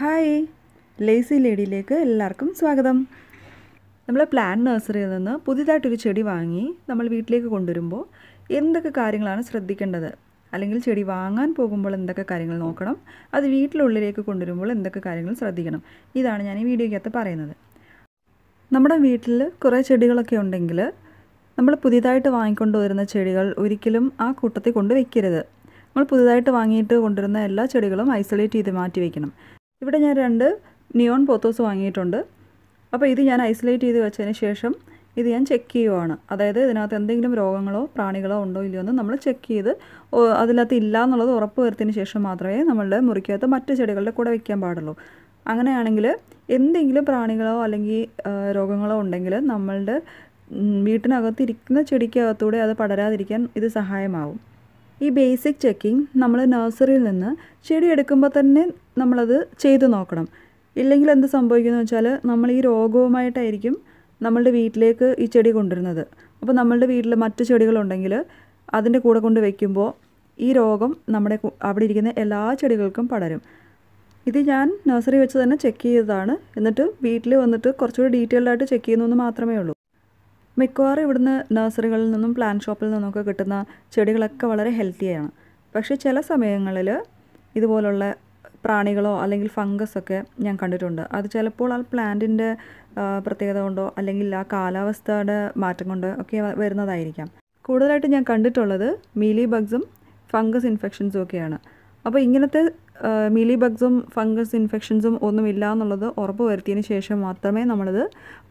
hi lazy ലേഡിയിലേക്ക് എല്ലാവർക്കും സ്വാഗതം നമ്മൾ പ്ലാൻ നഴ്സറിയിൽ നിന്ന് പുതിയതായിട്ടൊരു ചെടി വാങ്ങി നമ്മൾ വീട്ടിലേക്ക് കൊണ്ടുവരുമ്പോൾ എന്തൊക്കെ കാര്യങ്ങളാണ് ശ്രദ്ധിക്കേണ്ടത് അല്ലെങ്കിൽ ചെടി വാങ്ങാൻ പോകുമ്പോൾ എന്തൊക്കെ കാര്യങ്ങൾ നോക്കണം അത് വീട്ടിലുള്ളിലേക്ക് കൊണ്ടുവരുമ്പോൾ എന്തൊക്കെ കാര്യങ്ങൾ ശ്രദ്ധിക്കണം ഇതാണ് ഞാൻ ഈ വീഡിയോയ്ക്കകത്ത് പറയുന്നത് നമ്മുടെ വീട്ടിൽ കുറേ ചെടികളൊക്കെ ഉണ്ടെങ്കിൽ നമ്മൾ പുതിയതായിട്ട് വാങ്ങിക്കൊണ്ടുവരുന്ന ചെടികൾ ഒരിക്കലും ആ കൂട്ടത്തിൽ കൊണ്ട് നമ്മൾ പുതിയതായിട്ട് വാങ്ങിയിട്ട് കൊണ്ടുവരുന്ന എല്ലാ ചെടികളും ഐസൊലേറ്റ് ചെയ്ത് മാറ്റി വയ്ക്കണം ഇവിടെ ഞാൻ രണ്ട് നിയോൺ പോത്തോസ് വാങ്ങിയിട്ടുണ്ട് അപ്പോൾ ഇത് ഞാൻ ഐസൊലേറ്റ് ചെയ്ത് വെച്ചതിന് ശേഷം ഇത് ഞാൻ ചെക്ക് ചെയ്യുവാണ് അതായത് ഇതിനകത്ത് എന്തെങ്കിലും രോഗങ്ങളോ പ്രാണികളോ ഉണ്ടോ ഇല്ലയോ എന്ന് നമ്മൾ ചെക്ക് ചെയ്ത് അതിനകത്ത് ഇല്ല എന്നുള്ളത് ഉറപ്പ് വരുത്തിയതിന് ശേഷം മാത്രമേ നമ്മളുടെ മുറിക്കകത്ത് മറ്റ് ചെടികളുടെ കൂടെ വയ്ക്കാൻ പാടുള്ളൂ അങ്ങനെയാണെങ്കിൽ എന്തെങ്കിലും പ്രാണികളോ അല്ലെങ്കിൽ രോഗങ്ങളോ ഉണ്ടെങ്കിൽ നമ്മളുടെ വീട്ടിനകത്ത് ഇരിക്കുന്ന ചെടിക്കകത്തൂടെ അത് പടരാതിരിക്കാൻ ഇത് സഹായമാവും ഈ ബേസിക് ചെക്കിങ് നമ്മൾ നഴ്സറിയിൽ നിന്ന് ചെടി എടുക്കുമ്പോൾ തന്നെ നമ്മളത് ചെയ്തു നോക്കണം ഇല്ലെങ്കിൽ എന്ത് സംഭവിക്കുമെന്ന് വെച്ചാൽ നമ്മൾ ഈ രോഗവുമായിട്ടായിരിക്കും നമ്മളുടെ വീട്ടിലേക്ക് ഈ ചെടി കൊണ്ടുവരുന്നത് അപ്പോൾ നമ്മളുടെ വീട്ടിൽ മറ്റു ചെടികളുണ്ടെങ്കിൽ അതിൻ്റെ കൂടെ കൊണ്ട് വയ്ക്കുമ്പോൾ ഈ രോഗം നമ്മുടെ അവിടെ ഇരിക്കുന്ന എല്ലാ ചെടികൾക്കും പടരും ഇത് ഞാൻ നഴ്സറി വെച്ച് തന്നെ ചെക്ക് ചെയ്തതാണ് എന്നിട്ട് വീട്ടിൽ വന്നിട്ട് കുറച്ചുകൂടി ഡീറ്റെയിൽഡായിട്ട് ചെക്ക് ചെയ്യുന്നു മാത്രമേ ഉള്ളൂ മിക്കവാറും ഇവിടുന്ന് നഴ്സറികളിൽ നിന്നും പ്ലാൻ ഷോപ്പിൽ നിന്നൊക്കെ കിട്ടുന്ന ചെടികളൊക്കെ വളരെ ഹെൽത്തിയാണ് പക്ഷേ ചില സമയങ്ങളിൽ ഇതുപോലുള്ള പ്രാണികളോ അല്ലെങ്കിൽ ഫംഗസ് ഒക്കെ ഞാൻ കണ്ടിട്ടുണ്ട് അത് ചിലപ്പോൾ ആ പ്ലാന്റിൻ്റെ പ്രത്യേകത കൊണ്ടോ അല്ലെങ്കിൽ ആ കാലാവസ്ഥയുടെ മാറ്റം കൊണ്ടോ ഒക്കെ വരുന്നതായിരിക്കാം കൂടുതലായിട്ട് ഞാൻ കണ്ടിട്ടുള്ളത് മീലി ബഗ്സും ഫംഗസ് ഇൻഫെക്ഷൻസും ഒക്കെയാണ് അപ്പോൾ ഇങ്ങനത്തെ മീലി ബഗ്സും ഫംഗസ് ഇൻഫെക്ഷൻസും ഒന്നുമില്ല എന്നുള്ളത് ഉറപ്പ് വരുത്തിയതിന് ശേഷം മാത്രമേ നമ്മളിത്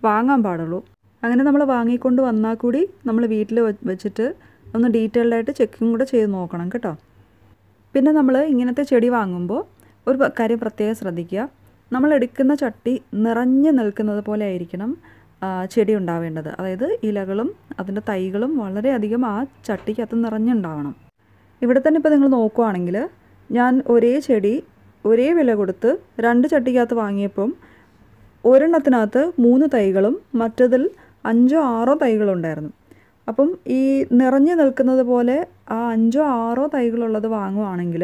വാങ്ങാൻ പാടുള്ളൂ അങ്ങനെ നമ്മൾ വാങ്ങിക്കൊണ്ട് വന്നാൽ കൂടി നമ്മൾ വീട്ടിൽ വെച്ചിട്ട് ഒന്ന് ഡീറ്റെയിൽഡ് ആയിട്ട് ചെക്കും കൂടെ ചെയ്ത് നോക്കണം കേട്ടോ പിന്നെ നമ്മൾ ഇങ്ങനത്തെ ചെടി വാങ്ങുമ്പോൾ ഒരു കാര്യം പ്രത്യേകം ശ്രദ്ധിക്കുക നമ്മൾ എടുക്കുന്ന ചട്ടി നിറഞ്ഞു നിൽക്കുന്നത് പോലെ ആയിരിക്കണം ചെടി ഉണ്ടാവേണ്ടത് അതായത് ഇലകളും അതിൻ്റെ തൈകളും വളരെയധികം ആ ചട്ടിക്കകത്ത് നിറഞ്ഞുണ്ടാവണം ഇവിടെ തന്നെ ഇപ്പോൾ നിങ്ങൾ നോക്കുവാണെങ്കിൽ ഞാൻ ഒരേ ചെടി ഒരേ വില കൊടുത്ത് രണ്ട് ചട്ടിക്കകത്ത് വാങ്ങിയപ്പം ഒരെണ്ണത്തിനകത്ത് മൂന്ന് തൈകളും മറ്റതിൽ അഞ്ചോ ആറോ തൈകളുണ്ടായിരുന്നു അപ്പം ഈ നിറഞ്ഞു നിൽക്കുന്നത് പോലെ ആ അഞ്ചോ ആറോ തൈകളുള്ളത് വാങ്ങുവാണെങ്കിൽ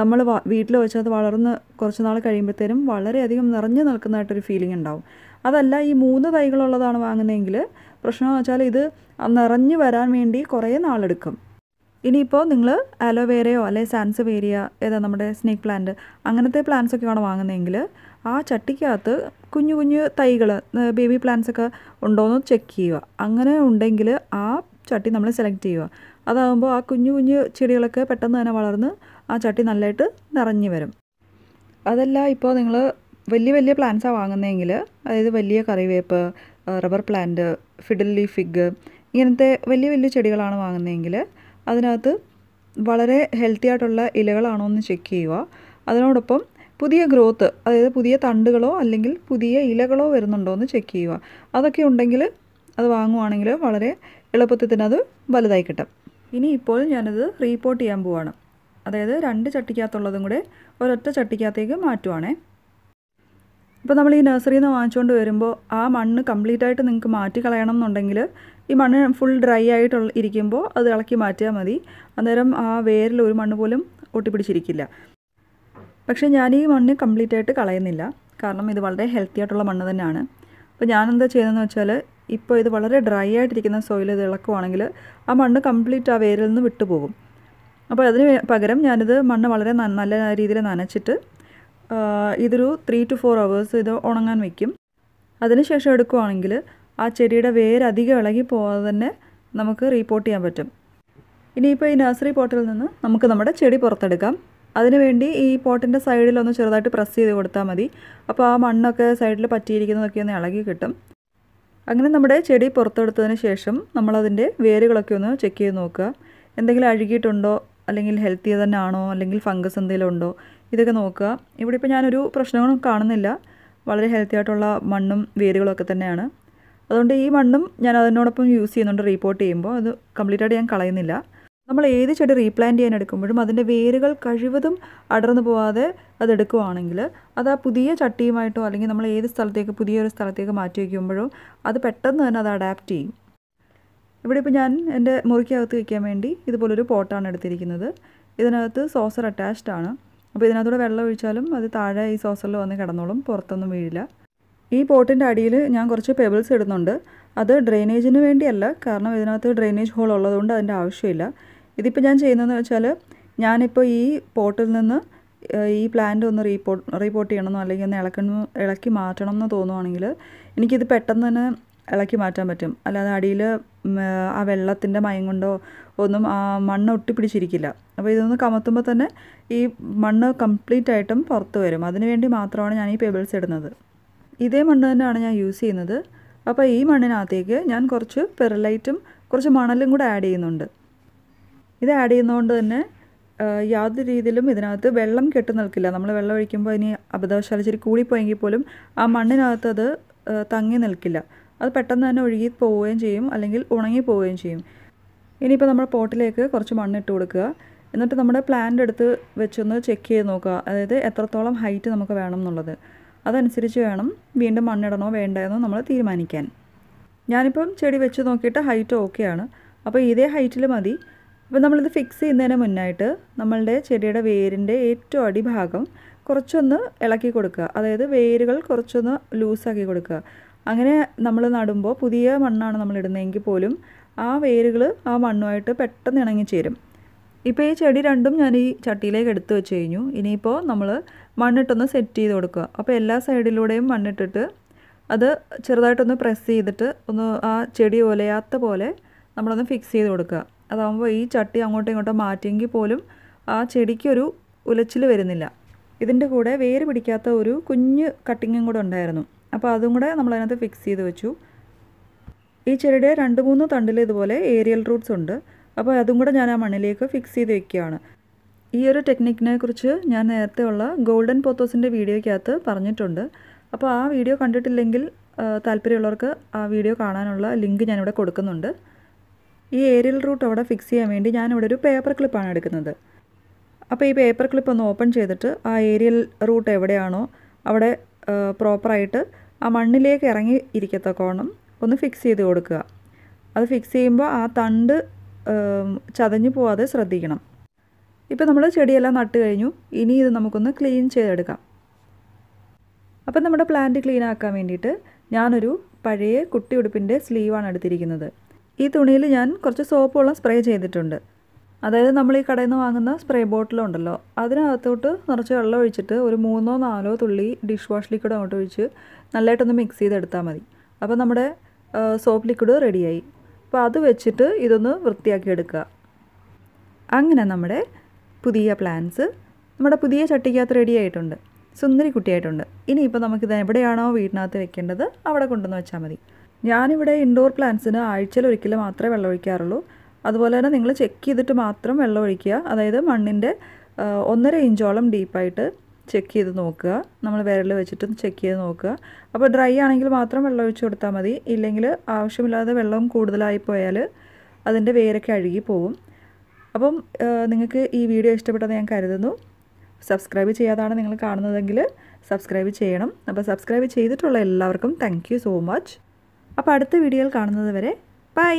നമ്മൾ വീട്ടിൽ വെച്ചത് വളർന്ന് കുറച്ച് നാൾ കഴിയുമ്പോഴത്തേനും വളരെയധികം നിറഞ്ഞു നിൽക്കുന്നതായിട്ടൊരു ഫീലിംഗ് ഉണ്ടാവും അതല്ല ഈ മൂന്ന് തൈകളുള്ളതാണ് വാങ്ങുന്നതെങ്കിൽ പ്രശ്നമെന്ന് വെച്ചാൽ ഇത് നിറഞ്ഞു വരാൻ വേണ്ടി കുറേ നാളെടുക്കും ഇനിയിപ്പോൾ നിങ്ങൾ അലോവേരയോ അല്ലെങ്കിൽ സാൻസവേരിയ ഏതാ നമ്മുടെ സ്നേക്ക് പ്ലാന്റ് അങ്ങനത്തെ പ്ലാന്റ്സൊക്കെയാണ് വാങ്ങുന്നതെങ്കിൽ ആ ചട്ടിക്കകത്ത് കുഞ്ഞു കുഞ്ഞു തൈകൾ ബേബി പ്ലാന്റ്സ് ഒക്കെ ഉണ്ടോയെന്ന് ചെക്ക് ചെയ്യുക അങ്ങനെ ഉണ്ടെങ്കിൽ ആ ചട്ടി നമ്മൾ സെലക്ട് ചെയ്യുക അതാകുമ്പോൾ ആ കുഞ്ഞു കുഞ്ഞു ചെടികളൊക്കെ പെട്ടെന്ന് തന്നെ വളർന്ന് ആ ചട്ടി നല്ലതായിട്ട് നിറഞ്ഞു വരും അതല്ല ഇപ്പോൾ നിങ്ങൾ വലിയ വലിയ പ്ലാന്റ്സാണ് വാങ്ങുന്നതെങ്കിൽ അതായത് വലിയ കറിവേപ്പ് റബ്ബർ പ്ലാന്റ് ഫിഡലി ഫിഗ് ഇങ്ങനത്തെ വലിയ വലിയ ചെടികളാണ് വാങ്ങുന്നതെങ്കിൽ അതിനകത്ത് വളരെ ഹെൽത്തി ആയിട്ടുള്ള ഇലകളാണോ എന്ന് ചെക്ക് ചെയ്യുക അതിനോടൊപ്പം പുതിയ ഗ്രോത്ത് അതായത് പുതിയ തണ്ടുകളോ അല്ലെങ്കിൽ പുതിയ ഇലകളോ വരുന്നുണ്ടോ എന്ന് ചെക്ക് ചെയ്യുക അതൊക്കെ ഉണ്ടെങ്കിൽ അത് വാങ്ങുവാണെങ്കിൽ വളരെ എളുപ്പത്തിൽ തന്നെ അത് വലുതായി കിട്ടും ഇനി ഇപ്പോൾ ഞാനത് റീപോർട്ട് ചെയ്യാൻ പോവാണ് അതായത് രണ്ട് ചട്ടിക്കകത്തുള്ളതും കൂടെ ഒരൊറ്റ ചട്ടിക്കകത്തേക്ക് മാറ്റുവാണേ ഇപ്പോൾ നമ്മൾ ഈ നഴ്സറിയിൽ നിന്ന് വാങ്ങിച്ചുകൊണ്ട് വരുമ്പോൾ ആ മണ്ണ് കംപ്ലീറ്റ് ആയിട്ട് നിങ്ങൾക്ക് മാറ്റി കളയണം എന്നുണ്ടെങ്കിൽ ഈ മണ്ണ് ഫുൾ ഡ്രൈ ആയിട്ട് ഇരിക്കുമ്പോൾ അത് ഇളക്കി മാറ്റിയാൽ മതി അന്നേരം ആ വേരിൽ ഒരു മണ്ണ് പോലും ഒട്ടിപ്പിടിച്ചിരിക്കില്ല പക്ഷേ ഞാൻ ഈ മണ്ണ് കംപ്ലീറ്റ് ആയിട്ട് കളയുന്നില്ല കാരണം ഇത് വളരെ ഹെൽത്തി ആയിട്ടുള്ള മണ്ണ് തന്നെയാണ് അപ്പോൾ ഞാനെന്താ ചെയ്യുന്നതെന്ന് വെച്ചാൽ ഇപ്പോൾ ഇത് വളരെ ഡ്രൈ ആയിട്ടിരിക്കുന്ന സോയിൽ ഇത് ഇളക്കുവാണെങ്കിൽ ആ മണ്ണ് കംപ്ലീറ്റ് ആ വേരിൽ നിന്ന് വിട്ടുപോകും അപ്പോൾ അതിന് പകരം ഞാനിത് മണ്ണ് വളരെ നല്ല രീതിയിൽ നനച്ചിട്ട് ഇതൊരു ത്രീ ടു ഫോർ അവേഴ്സ് ഇത് ഉണങ്ങാൻ വയ്ക്കും അതിനുശേഷം എടുക്കുവാണെങ്കിൽ ആ ചെടിയുടെ വേര് അധികം ഇളകി പോകാതെ തന്നെ നമുക്ക് റീപ്പോർട്ട് ചെയ്യാൻ പറ്റും ഇനിയിപ്പോൾ ഈ നഴ്സറി പോട്ടിൽ നിന്ന് നമുക്ക് നമ്മുടെ ചെടി പുറത്തെടുക്കാം അതിനുവേണ്ടി ഈ പോട്ടിൻ്റെ സൈഡിലൊന്ന് ചെറുതായിട്ട് പ്രസ് ചെയ്ത് കൊടുത്താൽ മതി അപ്പോൾ ആ മണ്ണൊക്കെ സൈഡിൽ പറ്റിയിരിക്കുന്നതൊക്കെ ഒന്ന് ഇളകി കിട്ടും അങ്ങനെ നമ്മുടെ ചെടി പുറത്തെടുത്തതിന് ശേഷം നമ്മളതിൻ്റെ വേരുകളൊക്കെ ഒന്ന് ചെക്ക് ചെയ്ത് നോക്കുക എന്തെങ്കിലും അഴുകിയിട്ടുണ്ടോ അല്ലെങ്കിൽ ഹെൽത്തി തന്നെ ആണോ അല്ലെങ്കിൽ ഫംഗസ് എന്തെങ്കിലും ഉണ്ടോ ഇതൊക്കെ നോക്കുക ഇവിടെ ഇപ്പോൾ ഞാനൊരു പ്രശ്നങ്ങളും കാണുന്നില്ല വളരെ ഹെൽത്തി ആയിട്ടുള്ള മണ്ണും വേരുകളൊക്കെ തന്നെയാണ് അതുകൊണ്ട് ഈ മണ്ണും ഞാൻ അതിനോടൊപ്പം യൂസ് ചെയ്യുന്നുണ്ട് റീപ്പോർട്ട് ചെയ്യുമ്പോൾ അത് കംപ്ലീറ്റായിട്ട് ഞാൻ കളയുന്നില്ല നമ്മൾ ഏത് ചെടി റീപ്ലാന്റ് ചെയ്യാൻ എടുക്കുമ്പോഴും അതിൻ്റെ വേരുകൾ കഴിവതും അടർന്നു പോവാതെ അതെടുക്കുവാണെങ്കിൽ അത് ആ പുതിയ ചട്ടിയുമായിട്ടോ അല്ലെങ്കിൽ നമ്മൾ ഏത് സ്ഥലത്തേക്ക് പുതിയൊരു സ്ഥലത്തേക്ക് മാറ്റി വയ്ക്കുമ്പോഴോ അത് പെട്ടെന്ന് തന്നെ അത് അഡാപ്റ്റ് ചെയ്യും ഇവിടെ ഇപ്പോൾ ഞാൻ എൻ്റെ മുറിക്കകത്ത് വയ്ക്കാൻ വേണ്ടി ഇതുപോലൊരു പോട്ടാണ് എടുത്തിരിക്കുന്നത് ഇതിനകത്ത് സോസർ അറ്റാച്ച്ഡ് ആണ് അപ്പോൾ ഇതിനകത്തൂടെ വെള്ളം ഒഴിച്ചാലും അത് താഴെ ഈ സോസറിൽ വന്ന് കിടന്നോളും പുറത്തൊന്നും വീഴില്ല ഈ പോട്ടിൻ്റെ അടിയിൽ ഞാൻ കുറച്ച് പെബിൾസ് ഇടുന്നുണ്ട് അത് ഡ്രെയിനേജിന് വേണ്ടിയല്ല കാരണം ഇതിനകത്ത് ഡ്രെയിനേജ് ഹോൾ ഉള്ളതുകൊണ്ട് അതിൻ്റെ ആവശ്യമില്ല ഇതിപ്പോൾ ഞാൻ ചെയ്യുന്നതെന്ന് വെച്ചാൽ ഞാനിപ്പോൾ ഈ പോട്ടിൽ നിന്ന് ഈ പ്ലാന്റ് ഒന്ന് റീപോർട്ട് റീപോർട്ട് ചെയ്യണമെന്നോ അല്ലെങ്കിൽ ഒന്ന് ഇളക്കണം ഇളക്കി മാറ്റണം എന്ന് തോന്നുവാണെങ്കിൽ എനിക്കിത് പെട്ടെന്ന് തന്നെ ഇളക്കി മാറ്റാൻ പറ്റും അല്ലാതെ അടിയിൽ ആ വെള്ളത്തിൻ്റെ മയം കൊണ്ടോ ഒന്നും ആ മണ്ണ് ഒട്ടിപ്പിടിച്ചിരിക്കില്ല അപ്പോൾ ഇതൊന്ന് കമത്തുമ്പോൾ തന്നെ ഈ മണ്ണ് കംപ്ലീറ്റ് ആയിട്ടും പുറത്ത് വരും അതിനുവേണ്ടി മാത്രമാണ് ഞാൻ ഈ പേബിൾസ് ഇടുന്നത് ഇതേ മണ്ണ് തന്നെയാണ് ഞാൻ യൂസ് ചെയ്യുന്നത് അപ്പോൾ ഈ മണ്ണിനകത്തേക്ക് ഞാൻ കുറച്ച് പെറലൈറ്റും കുറച്ച് മണലും കൂടെ ആഡ് ചെയ്യുന്നുണ്ട് ഇത് ആഡ് ചെയ്യുന്നതുകൊണ്ട് തന്നെ യാതൊരു രീതിയിലും ഇതിനകത്ത് വെള്ളം കെട്ടി നിൽക്കില്ല നമ്മൾ വെള്ളം ഒഴിക്കുമ്പോൾ ഇനി അബദ്ധവശാല ശരി കൂടിപ്പോയെങ്കിൽ പോലും ആ മണ്ണിനകത്ത് അത് തങ്ങി നിൽക്കില്ല അത് പെട്ടെന്ന് തന്നെ ഒഴുകി പോവുകയും ചെയ്യും അല്ലെങ്കിൽ ഉണങ്ങി പോവുകയും ചെയ്യും ഇനിയിപ്പോൾ നമ്മുടെ പോട്ടിലേക്ക് കുറച്ച് മണ്ണിട്ട് കൊടുക്കുക എന്നിട്ട് നമ്മുടെ പ്ലാന്റ് എടുത്ത് വെച്ചൊന്ന് ചെക്ക് ചെയ്ത് നോക്കുക അതായത് എത്രത്തോളം ഹൈറ്റ് നമുക്ക് വേണം എന്നുള്ളത് അതനുസരിച്ച് വേണം വീണ്ടും മണ്ണിടണോ വേണ്ടതെന്ന് നമ്മൾ തീരുമാനിക്കാൻ ഞാനിപ്പം ചെടി വെച്ച് നോക്കിയിട്ട് ഹൈറ്റ് ഓക്കെയാണ് അപ്പോൾ ഇതേ ഹൈറ്റിൽ മതി അപ്പോൾ നമ്മളിത് ഫിക്സ് ചെയ്യുന്നതിന് മുന്നായിട്ട് നമ്മളുടെ ചെടിയുടെ വേരിൻ്റെ ഏറ്റവും അടിഭാഗം കുറച്ചൊന്ന് ഇളക്കി കൊടുക്കുക അതായത് വേരുകൾ കുറച്ചൊന്ന് ലൂസാക്കി കൊടുക്കുക അങ്ങനെ നമ്മൾ നടുമ്പോൾ പുതിയ മണ്ണാണ് നമ്മളിടുന്നതെങ്കിൽ പോലും ആ വേരുകൾ ആ മണ്ണുമായിട്ട് പെട്ടെന്ന് ഇണങ്ങി ചേരും ഇപ്പോൾ ഈ ചെടി രണ്ടും ഞാൻ ഈ ചട്ടിയിലേക്ക് എടുത്തു വെച്ച് കഴിഞ്ഞു ഇനിയിപ്പോൾ നമ്മൾ മണ്ണിട്ടൊന്ന് സെറ്റ് ചെയ്ത് കൊടുക്കുക അപ്പോൾ എല്ലാ സൈഡിലൂടെയും മണ്ണിട്ടിട്ട് അത് ചെറുതായിട്ടൊന്ന് പ്രസ് ചെയ്തിട്ട് ഒന്ന് ആ ചെടി ഒലയാത്ത പോലെ നമ്മളൊന്ന് ഫിക്സ് ചെയ്ത് കൊടുക്കുക അതാകുമ്പോൾ ഈ ചട്ടി അങ്ങോട്ടും ഇങ്ങോട്ടും മാറ്റിയെങ്കിൽ പോലും ആ ചെടിക്കൊരു ഉലച്ചിൽ വരുന്നില്ല ഇതിൻ്റെ കൂടെ വേര് പിടിക്കാത്ത ഒരു കുഞ്ഞ് കട്ടിങ്ങും കൂടെ ഉണ്ടായിരുന്നു അപ്പോൾ അതും കൂടെ നമ്മൾ ഫിക്സ് ചെയ്ത് വെച്ചു ഈ ചെടിയുടെ രണ്ട് മൂന്ന് തണ്ടിൽ ഇതുപോലെ ഏരിയൽ റൂട്ട്സ് ഉണ്ട് അപ്പോൾ അതും കൂടെ ഞാൻ ആ മണ്ണിലേക്ക് ഫിക്സ് ചെയ്ത് വെക്കുകയാണ് ഈ ഒരു ടെക്നിക്കിനെ കുറിച്ച് ഞാൻ നേരത്തെ ഉള്ള ഗോൾഡൻ പോത്തോസിൻ്റെ വീഡിയോയ്ക്കകത്ത് പറഞ്ഞിട്ടുണ്ട് അപ്പോൾ ആ വീഡിയോ കണ്ടിട്ടില്ലെങ്കിൽ താല്പര്യമുള്ളവർക്ക് ആ വീഡിയോ കാണാനുള്ള ലിങ്ക് ഞാനിവിടെ കൊടുക്കുന്നുണ്ട് ഈ ഏരിയൽ റൂട്ട് അവിടെ ഫിക്സ് ചെയ്യാൻ വേണ്ടി ഞാനിവിടെ ഒരു പേപ്പർ ക്ലിപ്പാണ് എടുക്കുന്നത് അപ്പോൾ ഈ പേപ്പർ ക്ലിപ്പ് ഒന്ന് ഓപ്പൺ ചെയ്തിട്ട് ആ ഏരിയൽ റൂട്ട് എവിടെയാണോ അവിടെ പ്രോപ്പറായിട്ട് ആ മണ്ണിലേക്ക് ഇറങ്ങി ഇരിക്കത്തക്കോണം ഒന്ന് ഫിക്സ് ചെയ്ത് കൊടുക്കുക അത് ഫിക്സ് ചെയ്യുമ്പോൾ ആ തണ്ട് ചതഞ്ഞു പോവാതെ ശ്രദ്ധിക്കണം ഇപ്പോൾ നമ്മൾ ചെടിയെല്ലാം നട്ട് കഴിഞ്ഞു ഇനി ഇത് നമുക്കൊന്ന് ക്ലീൻ ചെയ്തെടുക്കാം അപ്പം നമ്മുടെ പ്ലാന്റ് ക്ലീൻ ആക്കാൻ വേണ്ടിയിട്ട് ഞാനൊരു പഴയ കുട്ടി ഉടുപ്പിൻ്റെ സ്ലീവാണ് എടുത്തിരിക്കുന്നത് ഈ തുണിയിൽ ഞാൻ കുറച്ച് സോപ്പുകളും സ്പ്രേ ചെയ്തിട്ടുണ്ട് അതായത് നമ്മൾ ഈ കടയിൽ നിന്ന് വാങ്ങുന്ന സ്പ്രേ ബോട്ടിലുണ്ടല്ലോ അതിനകത്തോട്ട് നിറച്ച് വെള്ളം ഒഴിച്ചിട്ട് ഒരു മൂന്നോ നാലോ തുള്ളി ഡിഷ് വാഷ് ലിക്വിഡ് അങ്ങോട്ട് ഒഴിച്ച് നല്ലതായിട്ടൊന്ന് മിക്സ് ചെയ്തെടുത്താൽ മതി അപ്പോൾ നമ്മുടെ സോപ്പ് ലിക്വിഡ് റെഡിയായി അപ്പോൾ അത് വെച്ചിട്ട് ഇതൊന്ന് വൃത്തിയാക്കി എടുക്കുക അങ്ങനെ നമ്മുടെ പുതിയ പ്ലാൻസ് നമ്മുടെ പുതിയ ചട്ടിക്കകത്ത് റെഡി ആയിട്ടുണ്ട് സുന്ദരി കുട്ടിയായിട്ടുണ്ട് ഇനിയിപ്പോൾ നമുക്കിത് എവിടെയാണോ വീടിനകത്ത് വെക്കേണ്ടത് അവിടെ കൊണ്ടുവന്ന് വെച്ചാൽ മതി ഞാനിവിടെ ഇൻഡോർ പ്ലാന്റ്സിന് ആഴ്ചയിൽ ഒരിക്കലും മാത്രമേ വെള്ളം ഒഴിക്കാറുള്ളൂ അതുപോലെ തന്നെ നിങ്ങൾ ചെക്ക് ചെയ്തിട്ട് മാത്രം വെള്ളം ഒഴിക്കുക അതായത് മണ്ണിൻ്റെ ഒന്നര ഇഞ്ചോളം ഡീപ്പായിട്ട് ചെക്ക് ചെയ്ത് നോക്കുക നമ്മൾ വിരൽ വെച്ചിട്ടൊന്ന് ചെക്ക് ചെയ്ത് നോക്കുക അപ്പോൾ ഡ്രൈ ആണെങ്കിൽ മാത്രം വെള്ളം ഒഴിച്ച് കൊടുത്താൽ മതി ഇല്ലെങ്കിൽ ആവശ്യമില്ലാതെ വെള്ളം കൂടുതലായി പോയാൽ അതിൻ്റെ വേരൊക്കെ അഴുകി പോകും അപ്പം നിങ്ങൾക്ക് ഈ വീഡിയോ ഇഷ്ടപ്പെട്ടത് ഞാൻ കരുതുന്നു സബ്സ്ക്രൈബ് ചെയ്യാതാണ് നിങ്ങൾ കാണുന്നതെങ്കിൽ സബ്സ്ക്രൈബ് ചെയ്യണം അപ്പോൾ സബ്സ്ക്രൈബ് ചെയ്തിട്ടുള്ള എല്ലാവർക്കും താങ്ക് സോ മച്ച് അപ്പോൾ അടുത്ത വീഡിയോയിൽ കാണുന്നത് വരെ ബൈ